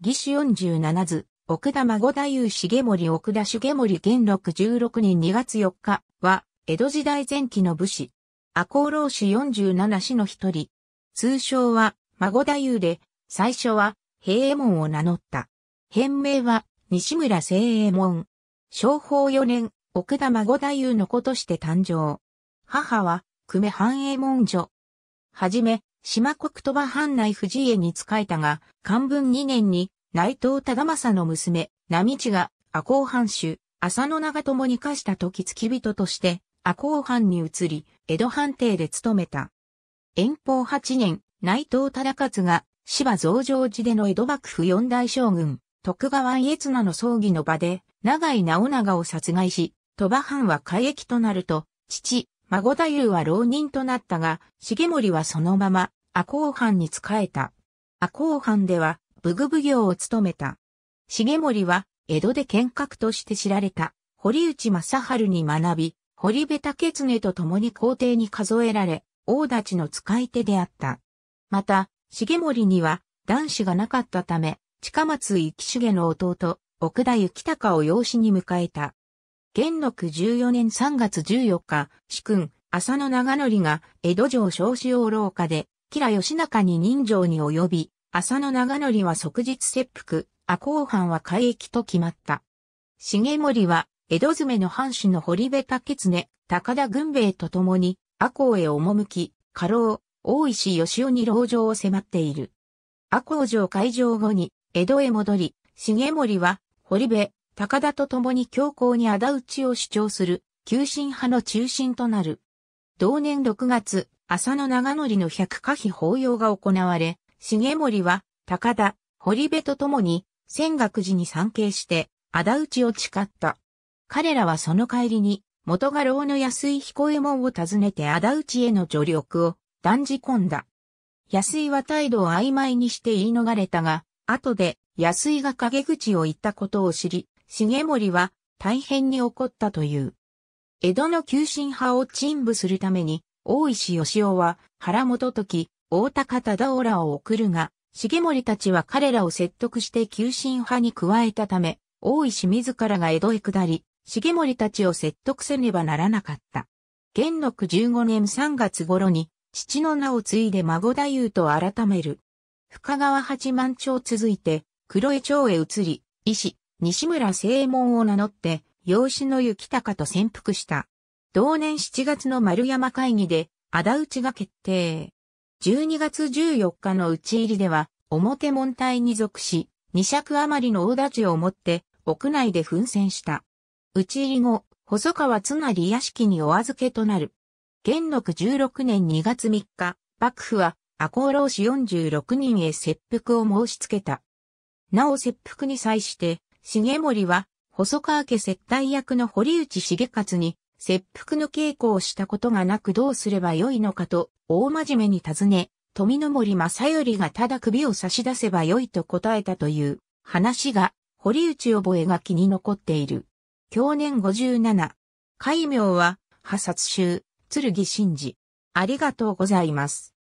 義士十七図、奥田孫太夫重森奥田重森元禄十六年二月四日は、江戸時代前期の武士。赤穂浪士十七士の一人。通称は、孫太夫で、最初は、平右衛門を名乗った。変名は、西村正右衛門。昭法四年、奥田孫太夫の子として誕生。母は、久米半右衛門女。はじめ、島国鳥羽藩内藤家に仕えたが、漢文2年に内藤忠政の娘、並地が赤穂藩主、浅野長友に課した時付き人として赤穂藩に移り、江戸藩邸で勤めた。遠方8年、内藤忠勝が芝増上寺での江戸幕府四大将軍、徳川家綱の葬儀の場で、長井直長を殺害し、鳥羽藩は海役となると、父、孫太夫は浪人となったが、重森はそのまま、阿公藩に仕えた。阿公藩では、武具奉行を務めた。重森は、江戸で剣客として知られた、堀内正春に学び、堀部竹常と共に皇帝に数えられ、王たちの使い手であった。また、重森には、男子がなかったため、近松生重の弟、奥田幸隆を養子に迎えた。元禄14年3月14日、主君、浅野長則が江戸城少子王廊下で、吉良義仲に人情に及び、浅野長則は即日切腹、赤公藩は海域と決まった。重盛は、江戸詰めの藩主の堀部竹常、高田軍兵衛と共に、赤公へ赴き、家老、大石義雄に牢城を迫っている。赤公城開城後に、江戸へ戻り、重盛は、堀部、高田と共に強行に仇討ちを主張する、急進派の中心となる。同年6月、浅野長則の百花碑法要が行われ、重盛は、高田、堀部と共に、仙岳寺に参詣して、仇討ちを誓った。彼らはその帰りに、元画廊の安井彦右衛門を訪ねて仇討ちへの助力を断じ込んだ。安井は態度を曖昧にして言い逃れたが、後で安井が陰口を言ったことを知り、重盛は大変に怒ったという。江戸の急進派を鎮部するために、大石義雄は原本時、大高忠夫らを送るが、重盛たちは彼らを説得して急進派に加えたため、大石自らが江戸へ下り、重盛たちを説得せねばならなかった。元禄15年3月頃に、父の名を継いで孫太夫と改める。深川八万町続いて、黒江町へ移り、医師、西村正門を名乗って、養子の雪高と潜伏した。同年7月の丸山会議で、仇討ちが決定。12月14日の討ち入りでは、表門隊に属し、2尺余りの大立ちを持って、屋内で奮戦した。討ち入り後、細川綱なり屋敷にお預けとなる。元禄16年2月3日、幕府は、赤穂浪士46人へ切腹を申し付けた。なお切腹に際して、重盛は、細川家接待役の堀内重勝に、切腹の稽古をしたことがなくどうすればよいのかと、大真面目に尋ね、富の森正頼がただ首を差し出せばよいと答えたという話が、堀内覚えが気に残っている。去年57。戒名は、破殺衆、剣真治。ありがとうございます。